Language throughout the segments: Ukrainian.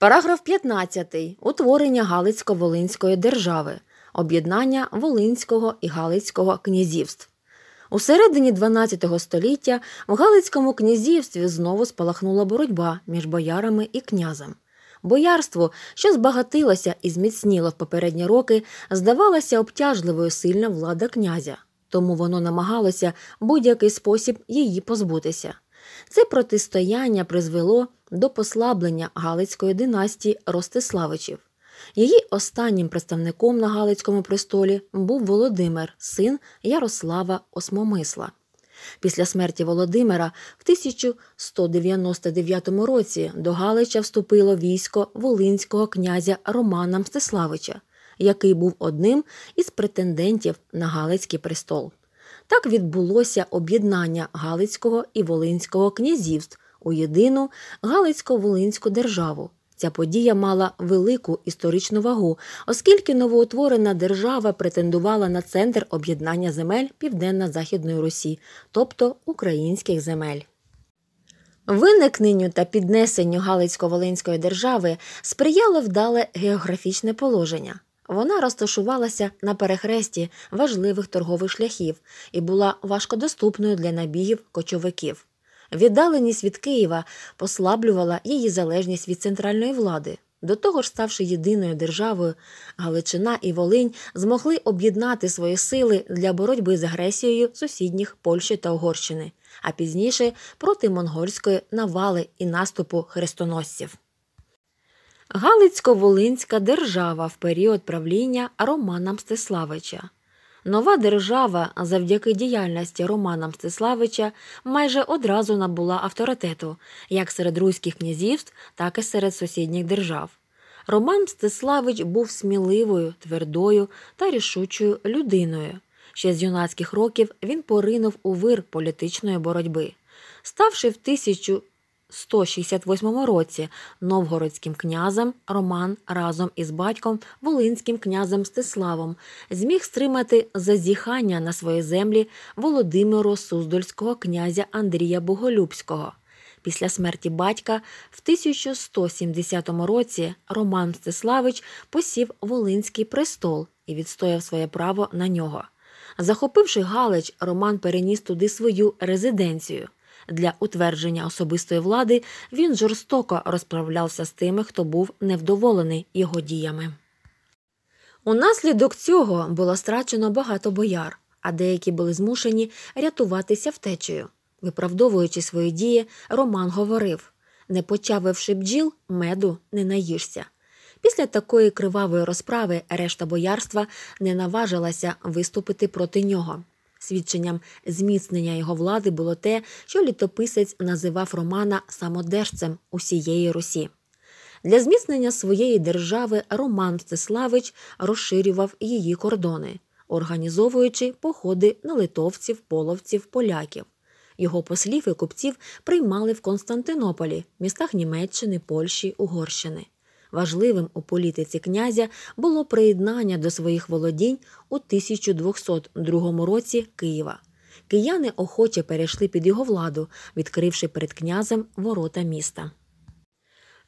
Параграф 15. Утворення Галицько-Волинської держави, об'єднання Волинського і Галицького князівств. У середині 12 століття в Галицькому князівстві знову спалахнула боротьба між боярами і князем. Боярство, що збагатилося і зміцніло в попередні роки, здавалося обтяжливою сильна влада князя, тому воно намагалося будь-який спосіб її позбутися. Це протистояння призвело до послаблення Галицької династії Ростиславичів. Її останнім представником на Галицькому престолі був Володимир, син Ярослава Осмомисла. Після смерті Володимира в 1199 році до Галича вступило військо волинського князя Романа Мстиславича, який був одним із претендентів на Галицький престол. Так відбулося об'єднання Галицького і Волинського князівств у єдину Галицько-Волинську державу. Ця подія мала велику історичну вагу, оскільки новоутворена держава претендувала на центр об'єднання земель Південно-Західної Русі, тобто українських земель. Виникненню та піднесенню Галицько-Волинської держави сприяло вдале географічне положення. Вона розташувалася на перехресті важливих торгових шляхів і була важкодоступною для набігів кочовиків. Віддаленість від Києва послаблювала її залежність від центральної влади. До того ж, ставши єдиною державою, Галичина і Волинь змогли об'єднати свої сили для боротьби з агресією сусідніх Польщі та Угорщини, а пізніше проти монгольської навали і наступу хрестоносців. Галицько-Волинська держава в період правління Романа Мстиславича Нова держава завдяки діяльності Романа Мстиславича майже одразу набула авторитету як серед руських князівств, так і серед сусідніх держав. Роман Мстиславич був сміливою, твердою та рішучою людиною. Ще з юнацьких років він поринув у вир політичної боротьби. Ставши в тисячу 168 році новгородським князем Роман разом із батьком Волинським князем Стеславом зміг стримати зазіхання на свої землі Володимиру Суздольського князя Андрія Боголюбського. Після смерті батька в 1170 році Роман Стиславич посів Волинський престол і відстояв своє право на нього. Захопивши Галич, Роман переніс туди свою резиденцію для утвердження особистої влади, він жорстоко розправлявся з тими, хто був невдоволений його діями. Унаслідок цього було страчено багато бояр, а деякі були змушені рятуватися втечею. Виправдовуючи свої дії, Роман говорив не почавивши бджіл, меду не наїшся. Після такої кривавої розправи решта боярства не наважилася виступити проти нього. Свідченням зміцнення його влади було те, що літописець називав Романа самодержцем усієї Русі. Для зміцнення своєї держави Роман Мстиславич розширював її кордони, організовуючи походи на литовців, половців, поляків. Його послів і купців приймали в Константинополі, містах Німеччини, Польщі, Угорщини. Важливим у політиці князя було приєднання до своїх володінь у 1202 році Києва. Кияни охоче перейшли під його владу, відкривши перед князем ворота міста.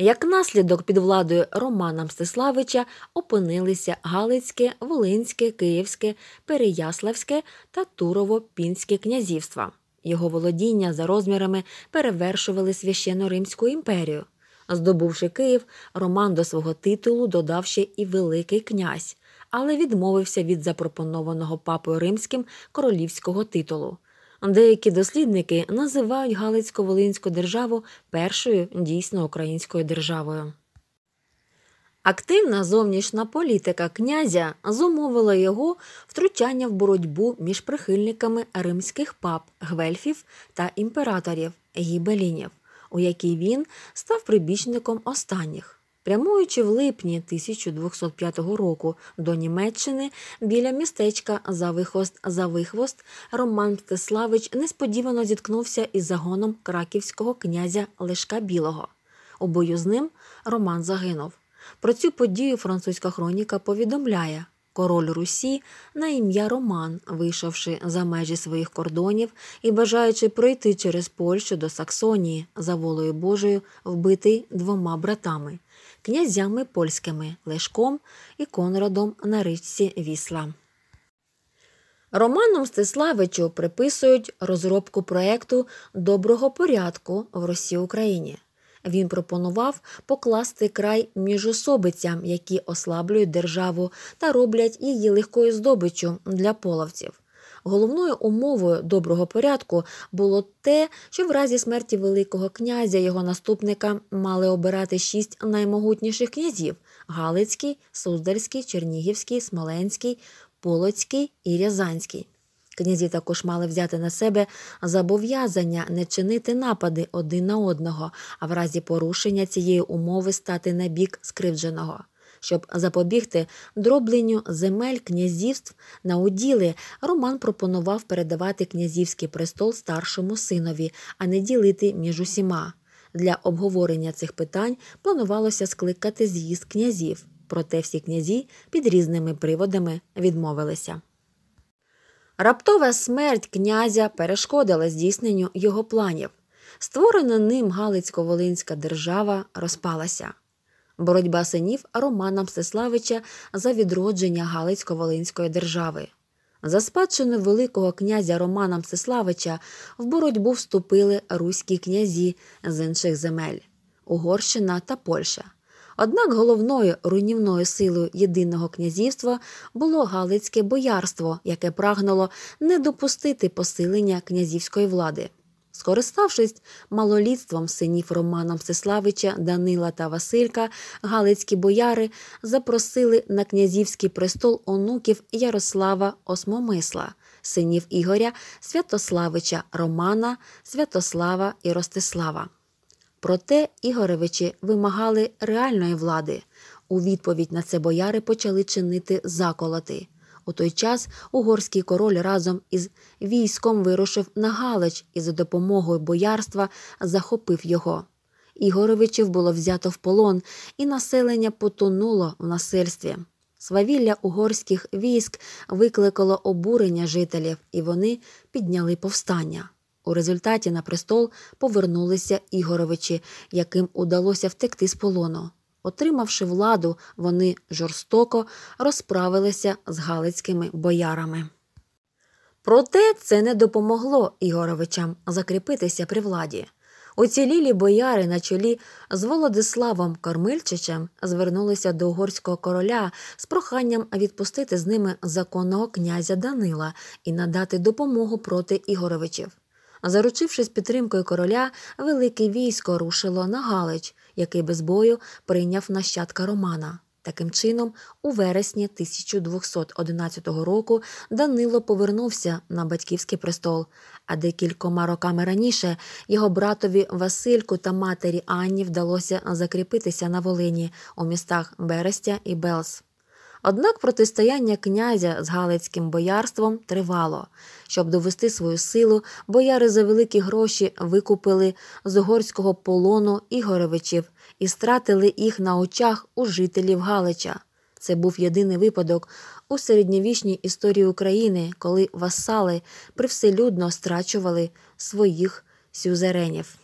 Як наслідок під владою Романа Мстиславича опинилися Галицьке, Волинське, Київське, Переяславське та Турово-Пінське князівства. Його володіння за розмірами перевершували священно Римську імперію. Здобувши Київ, Роман до свого титулу додав ще і Великий князь, але відмовився від запропонованого папою римським королівського титулу. Деякі дослідники називають Галицько-Волинську державу першою дійсно українською державою. Активна зовнішня політика князя зумовила його втручання в боротьбу між прихильниками римських пап, гвельфів та імператорів гібелінів у якій він став прибічником останніх, прямуючи в липні 1205 року до Німеччини біля містечка Завихост Завихвост, Роман Птиславич несподівано зіткнувся із загоном краківського князя Лешка Білого. У бою з ним Роман загинув. Про цю подію французька хроніка повідомляє. Король Русі на ім'я Роман, вийшовши за межі своїх кордонів і бажаючи пройти через Польщу до Саксонії, за волою Божою, вбитий двома братами, князями польськими Лешком і Конрадом на річці Вісла. Роману Мстиславичу приписують розробку проєкту доброго порядку в Росії Україні. Він пропонував покласти край міжособицям, які ослаблюють державу та роблять її легкою здобиччю для половців. Головною умовою доброго порядку було те, що в разі смерті Великого князя його наступника мали обирати шість наймогутніших князів Галицький, Суздальський, Чернігівський, Смоленський, Полоцький і Рязанський. Князі також мали взяти на себе зобов'язання не чинити напади один на одного, а в разі порушення цієї умови стати на бік скривдженого. Щоб запобігти дробленню земель князівств на уділи, Роман пропонував передавати князівський престол старшому синові, а не ділити між усіма. Для обговорення цих питань планувалося скликати з'їзд князів, проте всі князі під різними приводами відмовилися. Раптова смерть князя перешкодила здійсненню його планів. Створена ним Галицько-Волинська держава розпалася. Боротьба синів Романа Мстиславича за відродження Галицько-Волинської держави. За спадщину Великого князя Романа Мстиславича в боротьбу вступили руські князі з інших земель Угорщина та Польща. Однак головною руйнівною силою єдиного князівства було Галицьке боярство, яке прагнуло не допустити посилення князівської влади. Скориставшись малолітством синів Романа Мстиславича, Данила та Василька, Галицькі бояри запросили на князівський престол онуків Ярослава Осмомисла, синів Ігоря, Святославича Романа, Святослава і Ростислава. Проте Ігоревичі вимагали реальної влади. У відповідь на це бояри почали чинити заколоти. У той час угорський король разом із військом вирушив на Галич і за допомогою боярства захопив його. Ігоровичів було взято в полон, і населення потонуло в насильстві. Свавілля угорських військ викликало обурення жителів, і вони підняли повстання. У результаті на престол повернулися Ігоровичі, яким удалося втекти з полону. Отримавши владу, вони жорстоко розправилися з галицькими боярами. Проте це не допомогло Ігоровичам закріпитися при владі. Уцілілі бояри на чолі з Володиславом Кормильчичем звернулися до угорського короля з проханням відпустити з ними законного князя Данила і надати допомогу проти Ігоровичів. Заручившись підтримкою короля, велике військо рушило на Галич, який без бою прийняв нащадка Романа. Таким чином, у вересні 1211 року Данило повернувся на батьківський престол, а декількома роками раніше його братові Васильку та матері Анні вдалося закріпитися на Волині у містах Берестя і Белс. Однак протистояння князя з Галицьким боярством тривало. Щоб довести свою силу, бояри за великі гроші викупили з угорського полону Ігоровичів і стратили їх на очах у жителів Галича. Це був єдиний випадок у середньовічній історії України, коли васали привселюдно страчували своїх сюзеренів.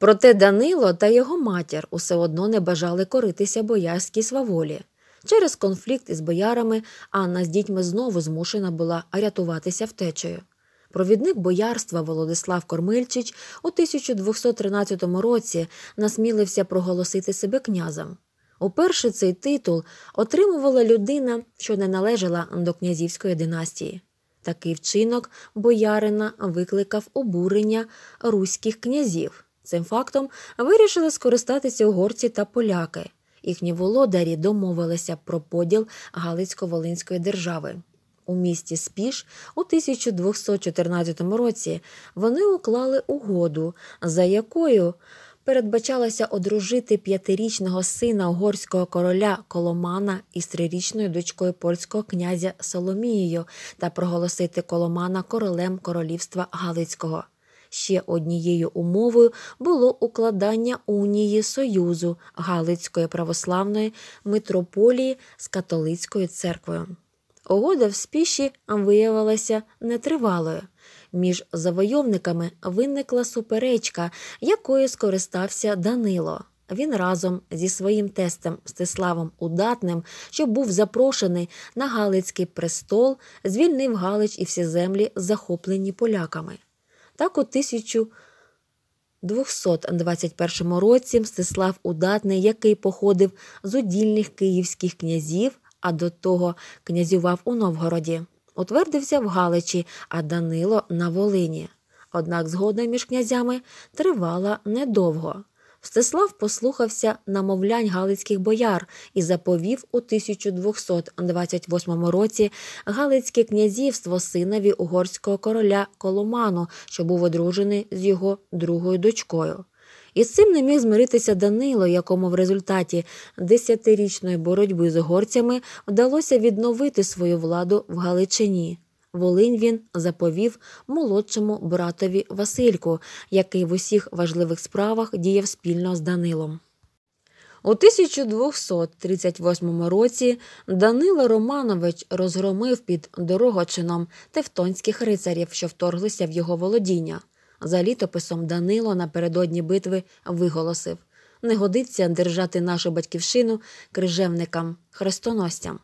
Проте Данило та його матір усе одно не бажали коритися боярській сваволі. Через конфлікт із боярами Анна з дітьми знову змушена була рятуватися втечею. Провідник боярства Володислав Кормильчич у 1213 році насмілився проголосити себе князем. Уперше цей титул отримувала людина, що не належала до князівської династії. Такий вчинок боярина викликав обурення руських князів. Цим фактом вирішили скористатися угорці та поляки їхні володарі домовилися про поділ Галицько-Волинської держави. У місті Спіш у 1214 році вони уклали угоду, за якою передбачалося одружити п'ятирічного сина угорського короля Коломана із трирічною дочкою польського князя Соломією та проголосити Коломана королем королівства Галицького. Ще однією умовою було укладання унії Союзу Галицької православної митрополії з католицькою церквою. Угода в спіші виявилася нетривалою. Між завойовниками виникла суперечка, якою скористався Данило. Він разом зі своїм тестем Стеславом Удатним, що був запрошений на Галицький престол, звільнив Галич і всі землі, захоплені поляками. Так у 1221 році Мстислав Удатний, який походив з удільних київських князів, а до того князював у Новгороді, утвердився в Галичі, а Данило на Волині. Однак згода між князями тривала недовго. Стеслав послухався намовлянь Галицьких бояр і заповів у 1228 році Галицьке князівство синові угорського короля Коломану, що був одружений з його другою дочкою. І з цим не міг змиритися Данило, якому в результаті десятирічної боротьби з угорцями вдалося відновити свою владу в Галичині. Волинь він заповів молодшому братові Васильку, який в усіх важливих справах діяв спільно з Данилом. У 1238 році Данило Романович розгромив під Дорогочином тевтонських рицарів, що вторглися в його володіння. За літописом Данило напередодні битви виголосив: не годиться держати нашу батьківщину крижевникам, хрестоносцям.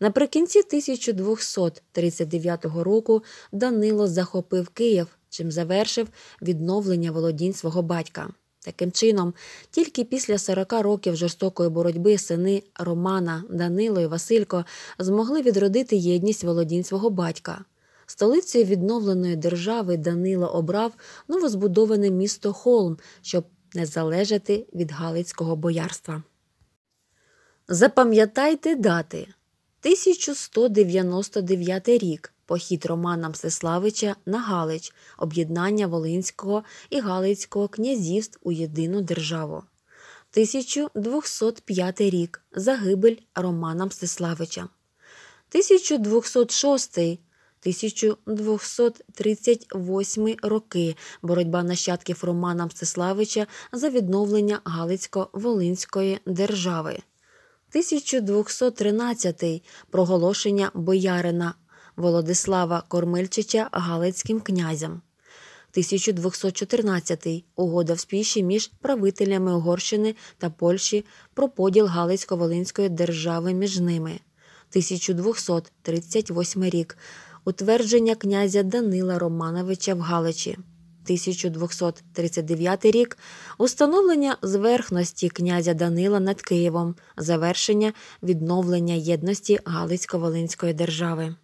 Наприкінці 1239 року Данило захопив Київ, чим завершив відновлення володінь свого батька. Таким чином, тільки після 40 років жорстокої боротьби сини Романа, Данило і Василько змогли відродити єдність володінь свого батька. Столицею відновленої держави Данило обрав новозбудоване місто Холм, щоб не залежати від Галицького боярства. Запам'ятайте дати 1199 рік похід Романа Мстиславича на Галич, об'єднання Волинського і Галицького князівств у єдину державу. 1205 рік загибель Романа Мстиславича. 1206 1238 роки боротьба нащадків Романа Мстиславича за відновлення Галицько-Волинської держави. 1213 проголошення боярина Володислава Кормильчича Галицьким князям. 1214 угода в спіші між правителями Угорщини та Польщі про поділ Галицько-Волинської держави між ними. 1238 рік утвердження князя Данила Романовича в Галичі. 1239 рік, установлення зверхності князя Данила над Києвом, завершення відновлення єдності Галицько-Волинської держави.